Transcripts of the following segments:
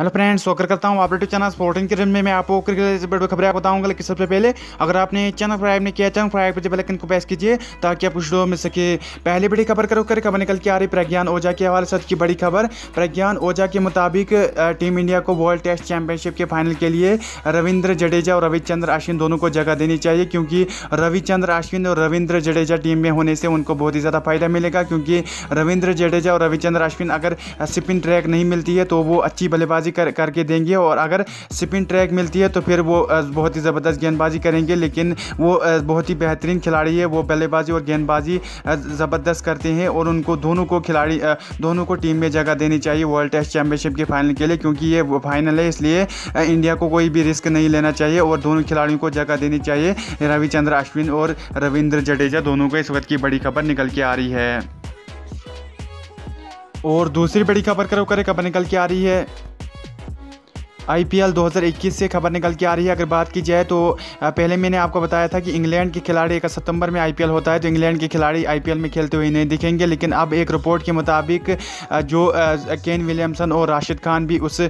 hello friends स्वागत करता हूँ आप यूट्यूब चैनल स्पोर्टिंग के में मैं आपको क्रिकेट से बड़ी खबरें आप बताऊंगा लेकिन सबसे पहले अगर आपने चैनल फ्राइब नहीं किया चैनल फ्राइब पर को प्रेस कीजिए ताकि आप कुछ लोग मिल सके पहले बड़ी खबर करो कर खबर निकल के आ रही प्रज्ञान ओझा के हवाले सच की बड़ी खबर प्रज्ञान ओझा के मुताबिक टीम इंडिया को वर्ल्ड टेस्ट चैंपियनशिप के फाइनल के लिए रविंद्र जडेजा और रविचंद्र अश्विन दोनों को जगह देनी चाहिए क्योंकि रविचंद्र अश्विन और रविंद्र जडेजा टीम में होने से उनको बहुत ही ज़्यादा फायदा मिलेगा क्योंकि रविंद्र जडेजा और रविचंद्र अश्विन अगर स्पिन ट्रैक नहीं मिलती है तो वो अच्छी बल्लेबाजी गेंदबाजी कर करके देंगे और अगर स्पिन ट्रैक मिलती है तो फिर वो बहुत ही ज़बरदस्त गेंदबाजी करेंगे लेकिन वो बहुत ही बेहतरीन खिलाड़ी है वो बल्लेबाजी और गेंदबाजी ज़बरदस्त करते हैं और उनको दोनों को खिलाड़ी दोनों को टीम में जगह देनी चाहिए वर्ल्ड टेस्ट चैम्पियनशिप के फाइनल के लिए क्योंकि ये फाइनल है इसलिए इंडिया को कोई भी रिस्क नहीं लेना चाहिए और दोनों खिलाड़ियों को जगह देनी चाहिए रविचंद्र अश्विन और रविंद्र जडेजा दोनों को इस वक्त की बड़ी खबर निकल के आ रही है और दूसरी बड़ी खबर करो करे खबर निकल के आ रही है आईपीएल 2021 से खबर निकल के आ रही है अगर बात की जाए तो पहले मैंने आपको बताया था कि इंग्लैंड के खिलाड़ी एक सितंबर में आईपीएल होता है तो इंग्लैंड के खिलाड़ी आईपीएल में खेलते हुए नहीं दिखेंगे लेकिन अब एक रिपोर्ट के मुताबिक जो केन विलियमसन और राशिद खान भी उस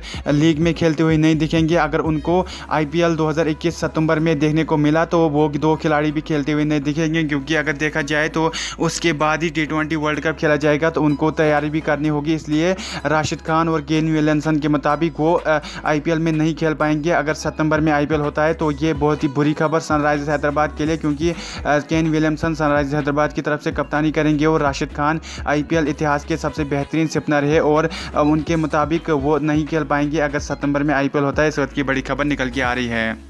लीग में खेलते हुए नहीं दिखेंगे अगर उनको आई पी सितंबर में देखने को मिला तो वो दो खिलाड़ी भी खेलते हुए नहीं दिखेंगे क्योंकि अगर देखा जाए तो उसके बाद ही टी वर्ल्ड कप खेला जाएगा तो उनको तैयारी भी करनी होगी इसलिए राशिद खान और केन विलियमसन के मुताबिक वो आई आईपीएल में नहीं खेल पाएंगे अगर सितंबर में आईपीएल होता है तो ये बहुत ही बुरी खबर सनराइजर्स हैदराबाद के लिए क्योंकि केन विलियमसन सनराइजर्स हैदराबाद की तरफ से कप्तानी करेंगे और राशिद खान आईपीएल इतिहास के सबसे बेहतरीन स्पिनर है और उनके मुताबिक वो नहीं खेल पाएंगे अगर सितंबर में आईपीएल होता है इस वक्त की बड़ी खबर निकल के आ रही है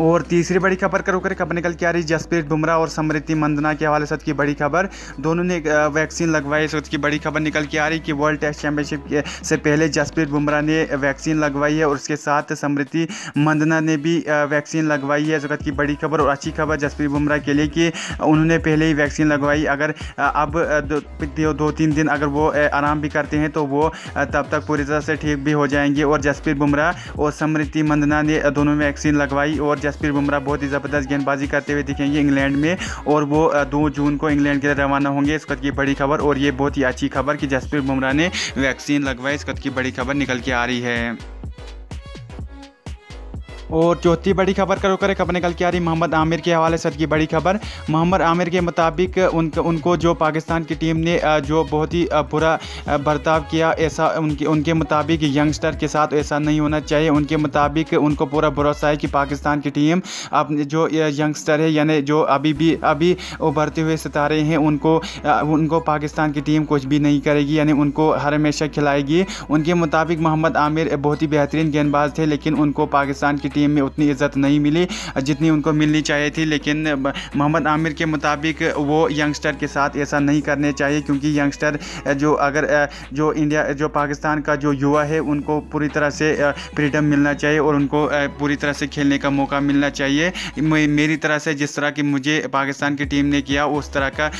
और तीसरी बड़ी खबर करो करें खबर निकल के आ रही है जसप्रीत बुमराह और समृति मंदना के हवाले से की बड़ी खबर दोनों ने वैक्सीन लगवाई इस वक्त की बड़ी खबर निकल के आ रही है कि वर्ल्ड टेस्ट चैंपियनशिप से पहले जसप्रीत बुमराह ने वैक्सीन लगवाई है और उसके साथ समृति मंदना ने भी वैक्सीन लगवाई है इस वक्त की बड़ी खबर और अच्छी खबर जसप्रीत बुमराह के लिए कि उन्होंने पहले ही वैक्सीन लगवाई अगर अब दो, दो तीन दिन अगर वो आराम भी करते हैं तो वो तब तक पूरी तरह से ठीक भी हो जाएंगे और जसप्रीत बुमराह और समृति मंदना ने दोनों में वैक्सीन लगवाई और जसप्रीत बुमराह बहुत ही ज़बरदस्त गेंदबाजी करते हुए दिखेंगे इंग्लैंड में और वो दो जून को इंग्लैंड के लिए रवाना होंगे इस कद की बड़ी खबर और ये बहुत ही अच्छी खबर कि जसप्रीत बुमराह ने वैक्सीन लगवाई इस कद की बड़ी खबर निकल के आ रही है और चौथी बड़ी खबर का रुक करें खबर निकल के आ रही मोहम्मद आमिर के हवाले से की बड़ी खबर मोहम्मद आमिर के मुताबिक उन उनको जो पाकिस्तान की टीम ने जो बहुत ही बुरा बर्ताव किया ऐसा उनके उनके मुताबिक यंगस्टर के साथ ऐसा नहीं होना चाहिए उनके मुताबिक उनको पूरा भरोसा है कि पाकिस्तान की टीम अपने जो यंगस्टर है यानी जो अभी भी अभी उभरते हुए सितारे हैं उनको उनको पाकिस्तान की टीम कुछ भी नहीं करेगी यानी उनको हर हमेशा खिलाएगी उनके मुताबिक मोहम्मद आमिर बहुत ही बेहतरीन गेंदबाज थे लेकिन उनको पाकिस्तान की टीम में उतनी इज्जत नहीं मिली जितनी उनको मिलनी चाहिए थी लेकिन मोहम्मद आमिर के मुताबिक वो यंगस्टर के साथ ऐसा नहीं करने चाहिए क्योंकि यंगस्टर जो अगर जो इंडिया जो पाकिस्तान का जो युवा है उनको पूरी तरह से फ्रीडम मिलना चाहिए और उनको पूरी तरह से खेलने का मौका मिलना चाहिए मेरी तरह से जिस तरह की मुझे पाकिस्तान की टीम ने किया उस तरह का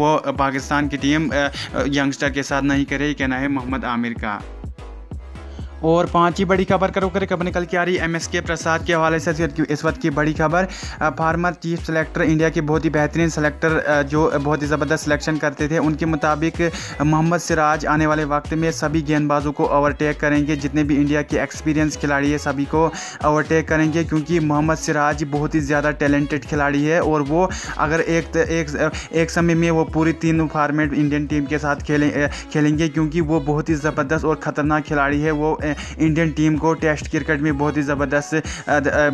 वो पाकिस्तान की टीम यंगस्टर के साथ नहीं करे कहना है मोहम्मद आमिर का और पांचवी बड़ी खबर करो करें कब निकल के आ रही एम एस के प्रसाद के हवाले से इस वक्त की बड़ी खबर फार्मर चीफ सेलेक्टर इंडिया के बहुत ही बेहतरीन सेलेक्टर जो बहुत ही ज़बरदस्त सिलेक्शन करते थे उनके मुताबिक मोहम्मद सिराज आने वाले वक्त में सभी गेंदबाजों को ओवरटेक करेंगे जितने भी इंडिया के एक्सपीरियंस खिलाड़ी है सभी को ओवरटेक करेंगे क्योंकि मोहम्मद सिराज बहुत ही ज़्यादा टैलेंटेड खिलाड़ी है और वो अगर एक एक, एक समय में वो पूरी तीन फार्मेट इंडियन टीम के साथ खेलें खेलेंगे क्योंकि वो बहुत ही ज़बरदस्त और ख़तरनाक खिलाड़ी है वो इंडियन टीम को टेस्ट क्रिकेट में बहुत ही ज़बरदस्त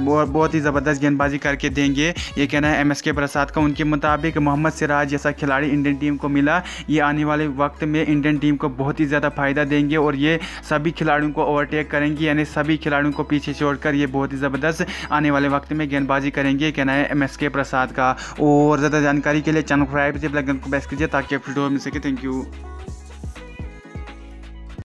बहुत ही ज़बरदस्त गेंदबाजी करके देंगे ये कहना है एम एस के प्रसाद का उनके मुताबिक मोहम्मद सिराज जैसा खिलाड़ी इंडियन टीम को मिला ये आने वाले वक्त में इंडियन टीम को बहुत ही ज़्यादा फ़ायदा देंगे और ये सभी खिलाड़ियों को ओवरटेक करेंगे यानी सभी खिलाड़ियों को पीछे छोड़कर ये बहुत ही ज़बरदस्त आने वाले वक्त में गेंदबाजी करेंगे कहना है एम एस के प्रसाद का और ज़्यादा जानकारी के लिए चैनल को सब्सक्राइब को कीजिए ताकि आप वीडियो मिल सके थैंक यू